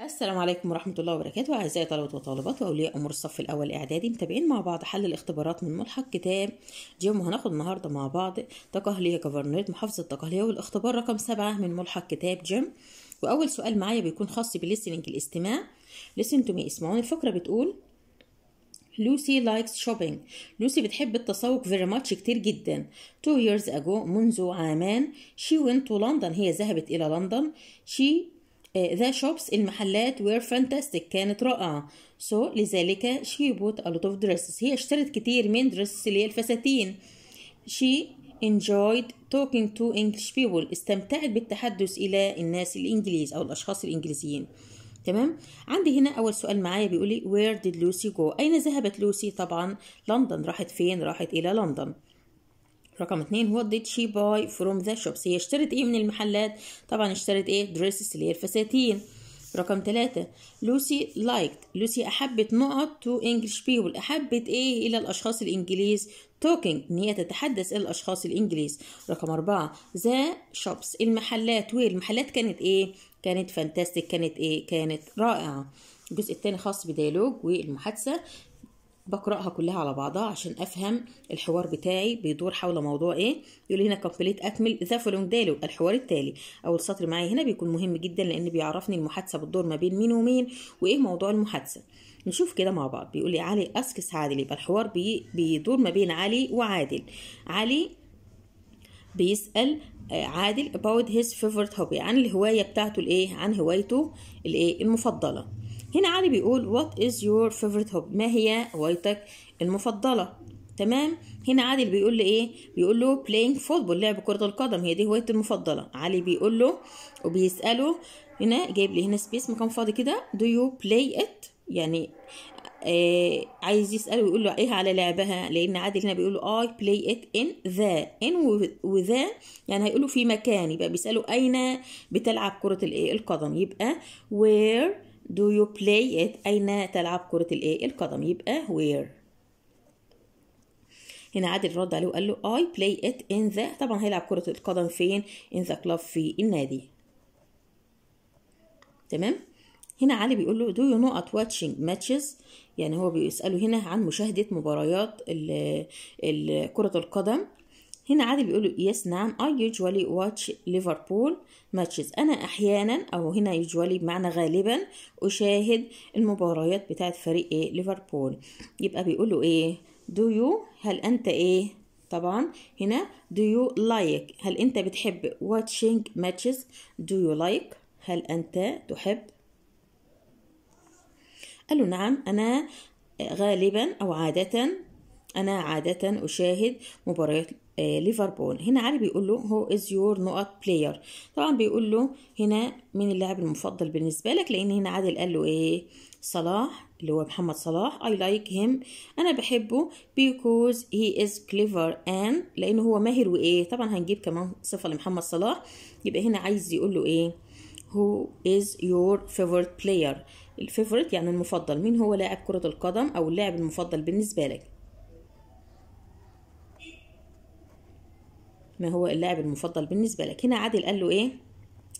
السلام عليكم ورحمة الله وبركاته أعزائي طلبة وطالبات وأولياء أمور الصف الأول إعدادي متابعين مع بعض حل الاختبارات من ملحق كتاب جيم وهناخد النهاردة مع بعض تقهلية كفرنيت محافظة تقهلية والاختبار رقم سبعة من ملحق كتاب جيم وأول سؤال معايا بيكون خاص بالليسننج الاستماع لسن تو مي اسمعوني الفقرة بتقول لوسي لايكس شوبينج لوسي بتحب التسوق فيري ماتش كتير جدا تو years ago منذ عامان she went to London هي ذهبت إلى لندن she ذا آه، شوبس المحلات وير فانتاستيك كانت رائعة سو so, لذلك شي بوت a lot of dresses هي اشترت كتير من dresses اللي هي الفساتين she enjoyed talking to English people استمتعت بالتحدث إلى الناس الإنجليز أو الأشخاص الإنجليزيين تمام عندي هنا اول سؤال معايا بيقول لي وير ديد لوسي جو اين ذهبت لوسي طبعا لندن راحت فين راحت الى لندن رقم اتنين what did she buy from the shops هي اشترت ايه من المحلات طبعا اشترت ايه dresses اللي هي الفساتين رقم ثلاثة لوسي لايكت لوسي أحبت نقط تو انجلش people أحبت إيه إلى الأشخاص الإنجليز توكينج إن هي تتحدث إلى الأشخاص الإنجليز رقم أربعة ذا شوبس المحلات والمحلات كانت إيه كانت فانتاستيك كانت إيه كانت رائعة الجزء الثاني خاص بديالوج والمحادثة بقراها كلها على بعضها عشان افهم الحوار بتاعي بيدور حول موضوع ايه يقول هنا كومبليت اكمل ذا فولونج دالو الحوار التالي اول سطر معايا هنا بيكون مهم جدا لان بيعرفني المحادثه بتدور ما بين مين ومين وايه موضوع المحادثه نشوف كده مع بعض بيقول لي علي اسكس عادل يبقى الحوار بي بيدور ما بين علي وعادل علي بيسال آه، عادل about his favorite hobby عن الهوايه بتاعته الايه عن هوايته الايه المفضله هنا علي بيقول وات از يور favorite hobby ما هي هوايتك المفضله تمام هنا عادل بيقول لي ايه بيقول له playing football لعب كره القدم هي دي هوايتي المفضله علي بيقول له وبيساله هنا جايب لي هنا سبيس مكان فاضي كده do you play it يعني آه عايز يسأله ويقول له ايه على لعبها لان عادل هنا بيقول له اي بلاي ات ان ذا ان وذا يعني هيقول له في مكان يبقى بيسأله اين بتلعب كرة الايه القدم يبقى where Do you play it أين تلعب كرة الإيه القدم يبقى where هنا عادل رد عليه وقال له I play it in the طبعا هيلعب كرة القدم فين in the club في النادي تمام هنا علي بيقول له do you know at watching matches يعني هو بيسأله هنا عن مشاهدة مباريات كرة القدم هنا عادي بيقولوا يس نعم اي يوجوالي واتش ليفربول ماتشز أنا أحيانا أو هنا يوجوالي بمعنى غالبا أشاهد المباريات بتاعة فريق إيه ليفربول يبقى بيقولوا إيه دو يو هل أنت إيه طبعا هنا دو يو لايك هل أنت بتحب واتشينج ماتشز دو يو لايك هل أنت تحب قالوا نعم أنا غالبا أو عادة انا عاده اشاهد مباريات آه، ليفربول هنا علي بيقول له هو از يور نقط بلاير طبعا بيقول له هنا مين اللاعب المفضل بالنسبه لك لان هنا عادل قال له ايه صلاح اللي هو محمد صلاح اي لايك هيم انا بحبه بيكوز هي از كليفر ان لانه هو ماهر وايه طبعا هنجيب كمان صفه لمحمد صلاح يبقى هنا عايز يقول له ايه هو از يور فيفورت بلاير الفيفورت يعني المفضل مين هو لاعب كرة القدم أو اللاعب المفضل بالنسبة لك ما هو اللاعب المفضل بالنسبة لك هنا عادل قال له إيه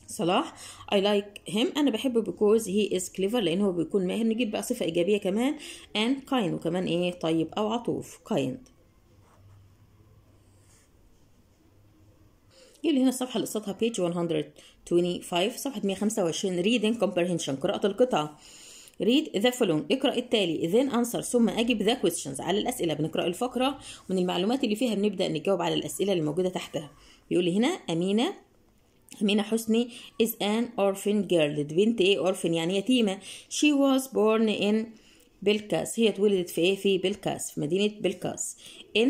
صلاح I like him أنا بحبه because he is clever لأن هو بيكون ماهر نجيب بقى صفة إيجابية كمان and kind وكمان إيه طيب أو عطوف kind يلي هنا الصفحة اللي قصتها page 125 صفحة 125 reading comprehension قراءة القطع read the following اقرا التالي then answer ثم اجب the questions على الاسئله بنقرا الفقره ومن المعلومات اللي فيها بنبدا نجاوب على الاسئله اللي موجوده تحتها بيقول لي هنا امينه أمينة حسني is an orphan girl بنت ايه orphan يعني يتيمة she was born in بلكاس هي اتولدت في ايه في بلكاس في مدينة بلكاس in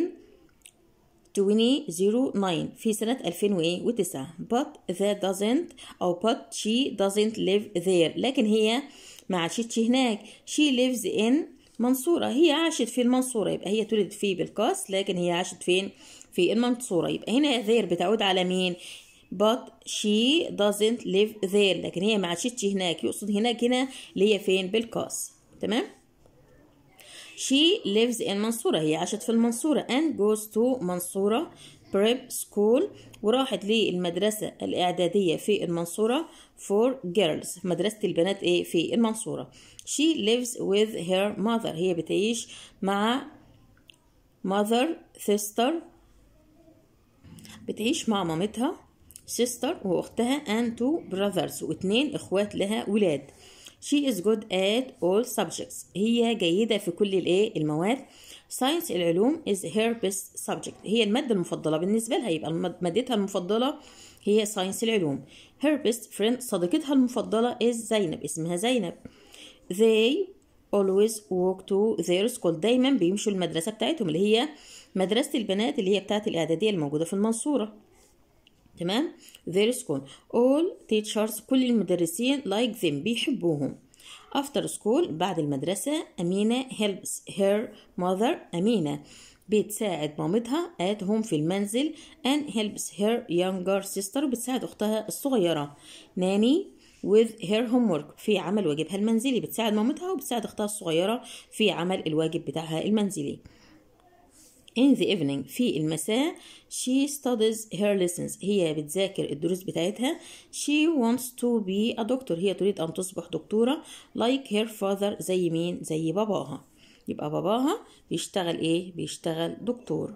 2009 في سنة 2009 but that doesn't أو but she doesn't live there لكن هي ما عاشتش هناك she lives in منصورة هي عاشت في المنصورة يبقى هي تولد في بالقاس لكن هي عاشت فين في المنصورة يبقى هنا there بتعود على مين but she doesn't live there لكن هي ما عاشتش هناك يقصد هناك هنا اللي هي فين بالقاس تمام she lives in منصورة هي عاشت في المنصورة and goes to منصورة بريب سكول وراحت للمدرسة الإعدادية في المنصورة فور جيرلز مدرسة البنات إيه في المنصورة she lives with her mother هي بتعيش مع mother sister بتعيش مع مامتها sister وأختها and two brothers واتنين إخوات لها ولاد she is good at all subjects هي جيدة في كل الإيه المواد ساينس العلوم از هير بيست سبجكت هي المادة المفضلة بالنسبة لها يبقى مادتها المفضلة هي ساينس العلوم هير بيست فريند صديقتها المفضلة از زينب اسمها زينب they always walk to their school دايما بيمشوا المدرسة بتاعتهم اللي هي مدرسة البنات اللي هي بتاعت الإعدادية الموجودة في المنصورة تمام their school all teachers كل المدرسين like them بيحبوهم After school بعد المدرسة أمينة helps her mother أمينة بتساعد مامتها at home في المنزل and helps her younger sister بتساعد أختها الصغيرة ناني with her homework في عمل واجبها المنزلي بتساعد مامتها وبتساعد أختها الصغيرة في عمل الواجب بتاعها المنزلي in the evening في المساء she studies her lessons هي بتذاكر الدروس بتاعتها she wants to be a doctor هي تريد أن تصبح دكتورة like her father زي مين زي باباها يبقى باباها بيشتغل إيه بيشتغل دكتور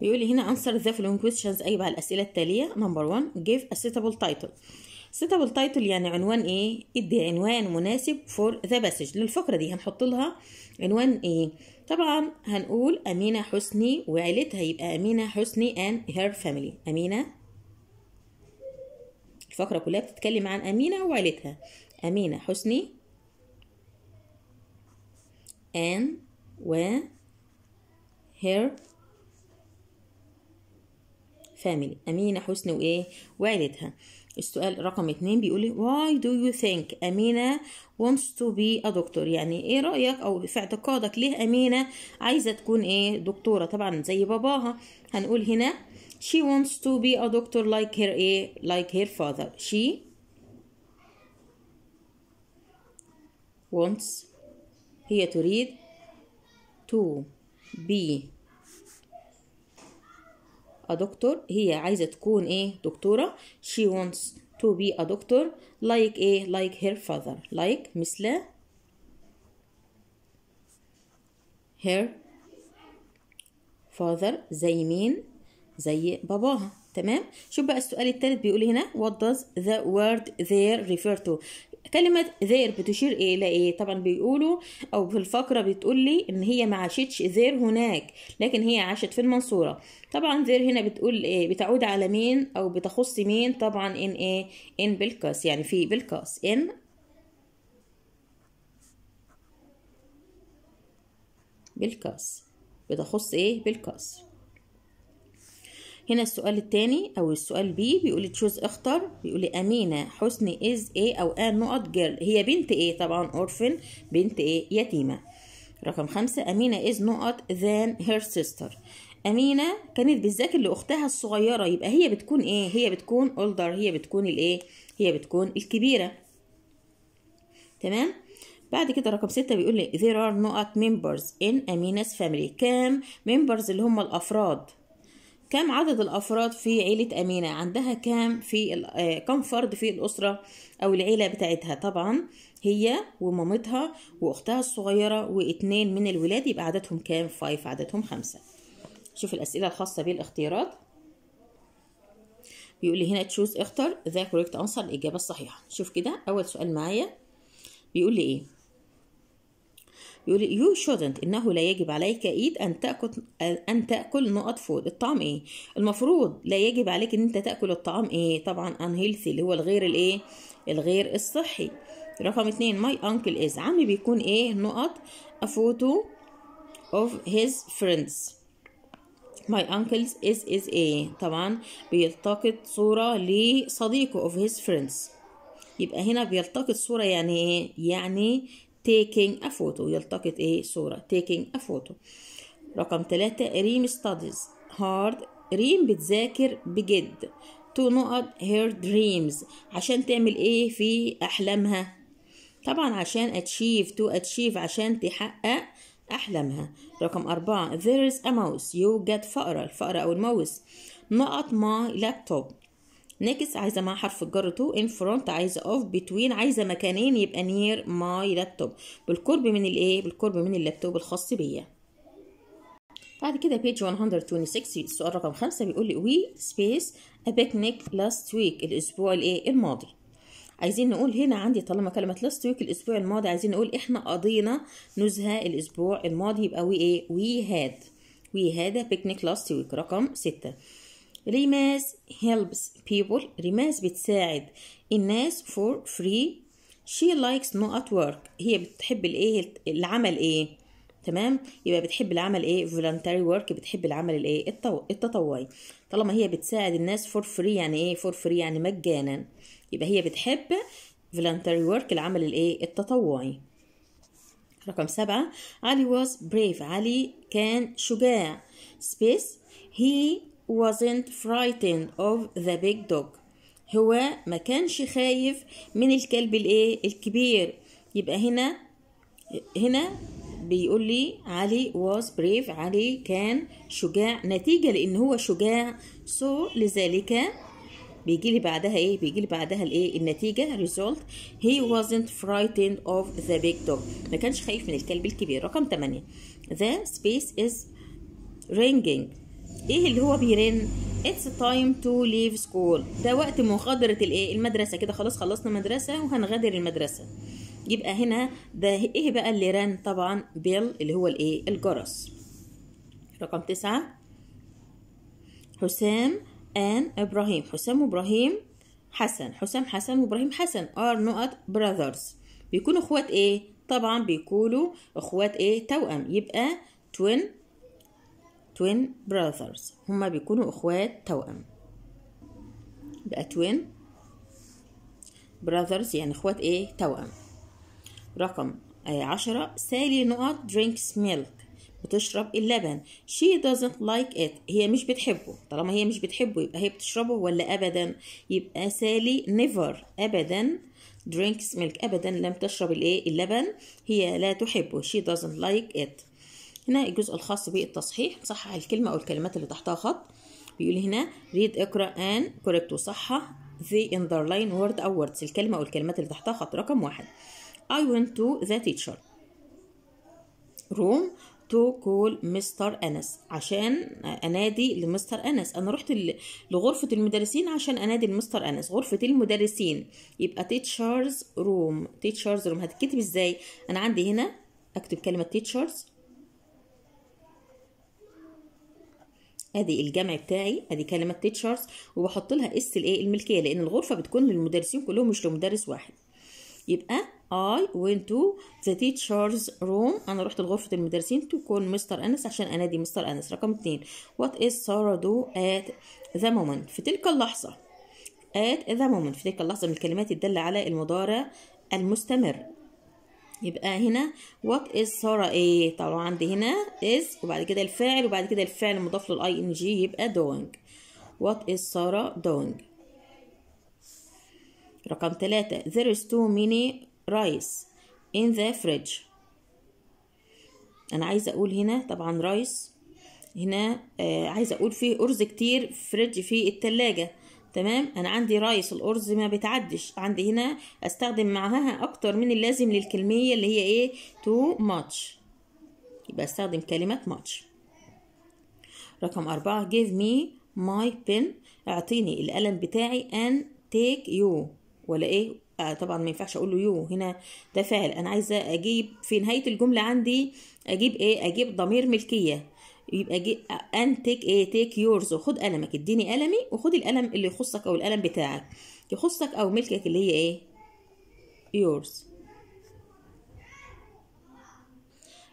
بيقول لي هنا answer the following questions أي بقى الأسئلة التالية number one give a suitable title suitable title يعني عنوان ايه ادي عنوان مناسب for the passage للفقرة دي هنحط لها عنوان ايه طبعا هنقول أمينة حسني وعيلتها يبقى أمينة حسني and her family أمينة الفقرة كلها بتتكلم عن أمينة وعيلتها أمينة حسني and و her family أمينة حسني وإيه وعيلتها السؤال رقم اتنين بيقول إيه، why do you think أمينة wants to be a doctor يعني ايه رأيك او في اعتقادك ليه أمينة عايزة تكون ايه دكتورة طبعا زي باباها هنقول هنا she wants to be a doctor like her ايه like her father she wants هي تريد to be a doctor هي عايزة تكون ايه دكتورة she wants to be a doctor like ايه like her father like مثل her father زي مين زي باباها تمام شوف بقى السؤال الثالث بيقول هنا what does the word there refer to كلمة ذير بتشير إيه لإيه طبعا بيقولوا أو في الفقرة بتقول لي إن هي ما عاشتش ذير هناك لكن هي عاشت في المنصورة طبعا ذير هنا بتقول إيه بتعود على مين أو بتخص مين طبعا إن إيه إن بالكاس يعني في بالكاس إن بالكاس بتخص إيه بالكاس هنا السؤال التاني او السؤال بي بيقولي تشوز اختر بيقولي امينه حسني از ايه او ان نقط جيرل هي بنت ايه طبعا اورفن بنت ايه يتيمه رقم خمسة أمينة از نقط ذان هير سيستر أمينة كانت بتذاكر لأختها الصغيرة يبقى هي بتكون إيه؟ هي بتكون أولدر هي بتكون الإيه؟ هي بتكون الكبيرة تمام؟ بعد كده رقم ستة بيقول لي there are not members in Amina's family كام members اللي هم الأفراد كم عدد الافراد في عيله امينه عندها كام في آه، كم فرد في الاسره او العيله بتاعتها طبعا هي ومامتها واختها الصغيره واتنين من الولاد يبقى عددهم كام فايف عددهم خمسه شوف الاسئله الخاصه بالاختيارات بيقول لي هنا تشوز اختر ذا كوريكت انسر الاجابه الصحيحه شوف كده اول سؤال معايا بيقول لي ايه يقول يو شودنت إنه لا يجب عليك إيد أن تأكل أن تأكل نقط فود الطعام إيه المفروض لا يجب عليك إن أنت تأكل الطعام إيه طبعا unhealthy اللي هو الغير الإيه الغير الصحي رقم اتنين ماي أنكل إز عمي بيكون إيه نقط a photo of his friends my uncles is is a إيه؟ طبعا بيلتقط صورة لصديقه of his friends يبقى هنا بيلتقط صورة يعني ايه يعني taking a photo يلتقط ايه صورة taking a photo رقم ثلاثة ريم studies hard ريم بتذاكر بجد تو نقط her dreams عشان تعمل ايه في احلامها طبعا عشان achieve to achieve عشان تحقق أحلامها رقم أربعة there is a mouse يوجد فأرة الفأرة أو الماوس نقط my laptop نيكس عايزه مع حرف الجر تو ان فرونت عايزه اوف بتوين عايزه مكانين يبقى نير ماي لابتوب بالقرب من الايه بالقرب من اللابتوب الخاص بيا بعد كده بيج 126 السؤال رقم 5 بيقول لي وي سبيس ا بيكنيك لاست ويك الاسبوع الايه الماضي عايزين نقول هنا عندي طالما كلمه لاست ويك الاسبوع الماضي عايزين نقول احنا قضينا نزهه الاسبوع الماضي يبقى وي ايه وي هاد وي هاد بيكنيك لاست ويك رقم 6 ريماز helps people ريماز بتساعد الناس for free she likes not at work هي بتحب الايه العمل ايه تمام يبقى بتحب العمل ايه voluntary work بتحب العمل الايه التطوعي طالما هي بتساعد الناس for free يعني ايه for free يعني مجانا يبقى هي بتحب voluntary work العمل الايه التطوعي رقم سبعة علي was brave علي كان شجاع space he wasn't frightened of the big dog هو ما كانش خايف من الكلب الايه الكبير يبقى هنا هنا بيقول لي علي was brave علي كان شجاع نتيجة لأن هو شجاع so لذلك بيجي لي بعدها ايه بيجي لي بعدها الايه النتيجه result he wasn't frightened of the big dog ما كانش خايف من الكلب الكبير رقم 8 the space is ringing ايه اللي هو بيرن اتس تايم تو ليف سكول ده وقت مغادره الايه المدرسه كده خلاص خلصنا مدرسه وهنغادر المدرسه يبقى هنا ده ايه بقى اللي رن طبعا بيل اللي هو الايه الجرس رقم تسعة حسام ان ابراهيم حسام وابراهيم حسن حسام حسن وابراهيم حسن ار نوت براذرز بيكونوا اخوات ايه طبعا بيكونوا اخوات ايه توأم يبقى توين twin brothers هما بيكونوا اخوات توأم يبقى twin brothers يعني اخوات ايه توأم رقم آه، عشرة سالي نقط drinks milk بتشرب اللبن she doesn't like it هي مش بتحبه طالما هي مش بتحبه يبقى هي بتشربه ولا أبدا يبقى سالي never أبدا drinks milk أبدا لم تشرب الايه اللبن هي لا تحبه she doesn't like it هنا الجزء الخاص بالتصحيح صحح الكلمة أو الكلمات اللي تحتها خط بيقول هنا read اقرأ and correct وصحح the underline word أو words الكلمة أو الكلمات اللي تحتها خط رقم واحد I went to the teacher room to call Mr. انس عشان انادي لمستر انس انا رحت لغرفه المدرسين عشان انادي لمستر انس غرفه المدرسين يبقى teacher's room teacher's room هتتكتب ازاي انا عندي هنا اكتب كلمه teacher's ادي الجمع بتاعي ادي كلمه تيتشرز وبحط لها اس الايه الملكيه لان الغرفه بتكون للمدرسين كلهم مش لمدرس واحد يبقى I went to the teacher's room أنا رحت لغرفة المدرسين تكون مستر أنس عشان أنادي مستر أنس رقم اتنين What is Sarah do at the moment في تلك اللحظة at the moment في تلك اللحظة من الكلمات الدالة على المضارع المستمر يبقى هنا وات از ساره ايه طبعا عندي هنا از وبعد كده الفاعل وبعد كده الفعل المضاف للاي ان جي يبقى دوينج وات از ساره دوينج رقم ثلاثة there is too many rice in the fridge أنا عايزة أقول هنا طبعا rice هنا آه عايزة أقول فيه أرز كتير فريدج في التلاجة تمام انا عندي رايس الارز ما بتعدش عندي هنا استخدم معاها اكتر من اللازم للكلميه اللي هي ايه تو ماتش يبقى استخدم كلمه ماتش رقم أربعة give me my pen اعطيني القلم بتاعي and take you ولا ايه آه طبعا ما ينفعش اقول له يو هنا ده فعل انا عايزه اجيب في نهايه الجمله عندي اجيب ايه اجيب ضمير ملكيه يبقى جي ان تيك ايه تيك يورز وخد قلمك اديني قلمي وخد القلم اللي يخصك او القلم بتاعك يخصك او ملكك اللي هي ايه يورز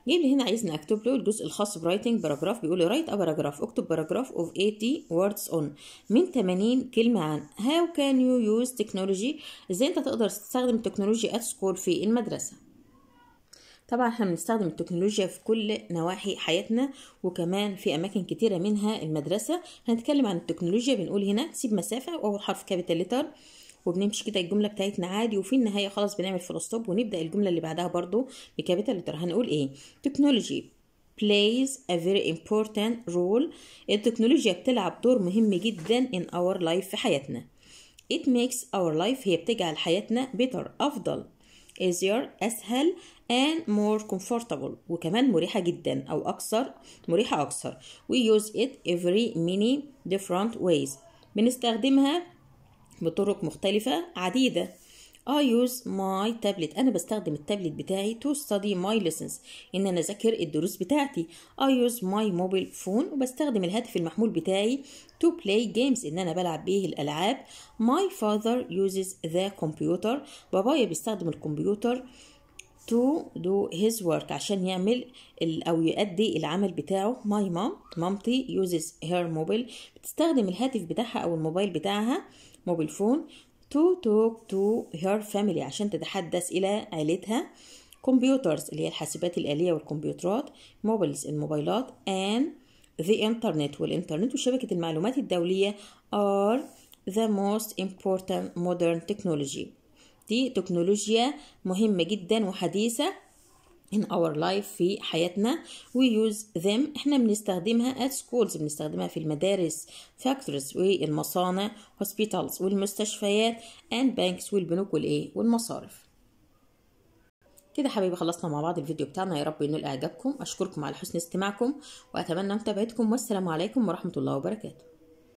جيب لي هنا عايزني اكتب له الجزء الخاص برايتنج باراجراف بيقول لي رايت ا باراجراف اكتب باراجراف اوف 80 ووردز اون من 80 كلمه عن هاو كان يو يوز تكنولوجي ازاي انت تقدر تستخدم التكنولوجيا ات سكول في المدرسه طبعا احنا بنستخدم التكنولوجيا في كل نواحي حياتنا وكمان في اماكن كتيره منها المدرسه هنتكلم عن التكنولوجيا بنقول هنا سيب مسافه واول حرف كابيتال لتر وبنمشي كده الجمله بتاعتنا عادي وفي النهايه خلاص بنعمل فول ستوب ونبدا الجمله اللي بعدها برضو بكابيتال لتر هنقول ايه تكنولوجي plays a very important role التكنولوجيا بتلعب دور مهم جدا in our life في حياتنا it makes our life هي بتجعل حياتنا better أفضل easier أسهل and more comfortable وكمان مريحة جدا أو أكثر مريحة أكثر we use it every many different ways بنستخدمها بطرق مختلفة عديدة I use my tablet أنا بستخدم التابلت بتاعي to study my lessons إن أنا أذاكر الدروس بتاعتي I use my mobile phone وبستخدم الهاتف المحمول بتاعي to play games إن أنا بلعب بيه الألعاب My father uses the computer بابايا بيستخدم الكمبيوتر to do his work عشان يعمل أو يؤدي العمل بتاعه my mom مامتي uses her mobile بتستخدم الهاتف بتاعها أو الموبايل بتاعها موبيل فون to talk to her family عشان تتحدث إلى عيلتها computers اللي هي الحاسبات الآلية والكمبيوترات mobiles الموبايلات and the internet والإنترنت وشبكة المعلومات الدولية are the most important modern technology دي تكنولوجيا مهمة جدا وحديثة in our life في حياتنا we use them احنا بنستخدمها at schools بنستخدمها في المدارس factories والمصانع hospitals والمستشفيات and banks والبنوك والايه والمصارف كده حبيبي خلصنا مع بعض الفيديو بتاعنا يا رب ينال اعجابكم اشكركم على حسن استماعكم واتمنى متابعتكم والسلام عليكم ورحمه الله وبركاته